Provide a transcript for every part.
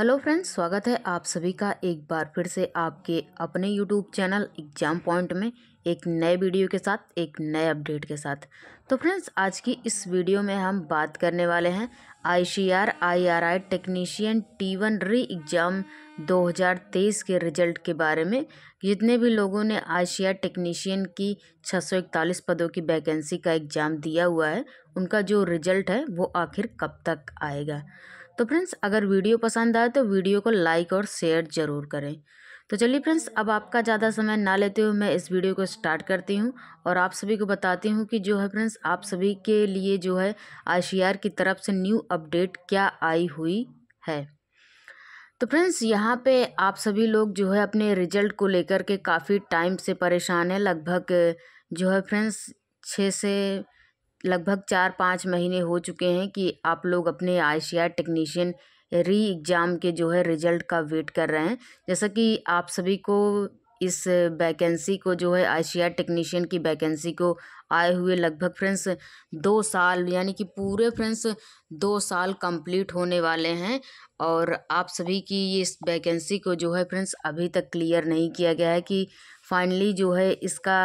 hello friends स्वागत है आप सभी का एक बार फिर से आपके अपने यूट्यूब चैनल एग्जाम पॉइंट में एक नए वीडियो के साथ एक नए अपडेट के साथ तो फ्रेंड्स आज की इस वीडियो में हम बात करने वाले हैं I C R I R I technician T one re exam 2023 के रिजल्ट के बारे में जितने भी लोगों ने आई सी आर टेक्नीशियन की छः पदों की वैकेंसी का एग्ज़ाम दिया हुआ है उनका जो रिजल्ट है वो आखिर कब तक आएगा तो फ्रेंड्स अगर वीडियो पसंद आए तो वीडियो को लाइक और शेयर ज़रूर करें तो चलिए फ्रेंड्स अब आपका ज़्यादा समय ना लेते हुए मैं इस वीडियो को स्टार्ट करती हूँ और आप सभी को बताती हूँ कि जो है फ्रेंड्स आप सभी के लिए जो है आई की तरफ से न्यू अपडेट क्या आई हुई है तो फ्रेंड्स यहाँ पे आप सभी लोग जो है अपने रिजल्ट को लेकर के काफ़ी टाइम से परेशान है लगभग जो है फ्रेंड्स छः से लगभग चार पाँच महीने हो चुके हैं कि आप लोग अपने आई टेक्नीशियन री एग्ज़ाम के जो है रिज़ल्ट का वेट कर रहे हैं जैसा कि आप सभी को इस वैकेंसी को जो है आई टेक्नीशियन की वैकेंसी को आए हुए लगभग फ्रेंड्स दो साल यानी कि पूरे फ्रेंड्स दो साल कंप्लीट होने वाले हैं और आप सभी की ये इस वैकेंसी को जो है फ्रेंड्स अभी तक क्लियर नहीं किया गया है कि फाइनली जो है इसका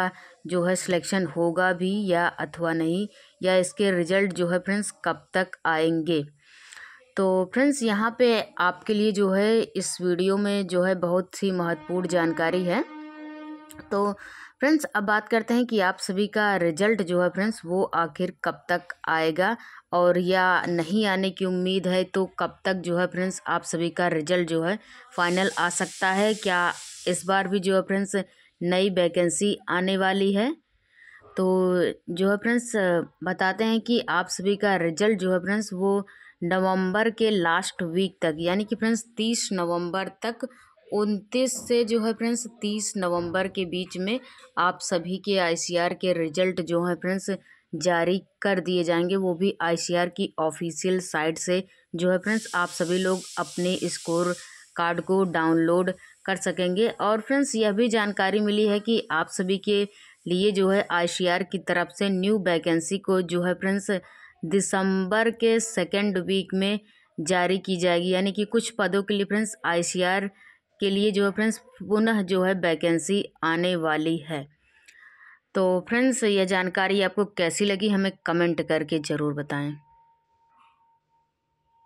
जो है सिलेक्शन होगा भी या अथवा नहीं या इसके रिज़ल्ट जो है फ्रेंड्स कब तक आएंगे तो फ्रेंड्स यहाँ पे आपके लिए जो है इस वीडियो में जो है बहुत ही महत्वपूर्ण जानकारी है तो फ्रेंड्स अब बात करते हैं कि आप सभी का रिजल्ट जो है फ्रेंड्स वो आखिर कब तक आएगा और या नहीं आने की उम्मीद है तो कब तक जो है फ्रेंड्स आप सभी का रिजल्ट जो है फाइनल आ सकता है क्या इस बार भी जो है फ्रेंड्स नई वैकेंसी आने वाली है तो जो है फ्रेंड्स बताते हैं कि आप सभी का रिजल्ट जो है फ्रेंड्स वो नवंबर के लास्ट वीक तक यानी कि फ्रेंड्स तीस नवंबर तक उनतीस से जो है फ्रेंड्स तीस नवंबर के बीच में आप सभी के आईसीआर के रिजल्ट जो है फ्रेंड्स जारी कर दिए जाएंगे वो भी आईसीआर की ऑफिशियल साइट से जो है फ्रेंड्स आप सभी लोग अपने स्कोर कार्ड को डाउनलोड कर सकेंगे और फ्रेंड्स यह भी जानकारी मिली है कि आप सभी के लिए जो है आई की तरफ से न्यू वैकेंसी को जो है फ्रेंड्स दिसंबर के सेकेंड वीक में जारी की जाएगी यानी कि कुछ पदों के लिए फ्रेंड्स आई के लिए जो है फ्रेंड्स पुनः जो है वैकेंसी आने वाली है तो फ्रेंड्स यह जानकारी आपको कैसी लगी हमें कमेंट करके ज़रूर बताएं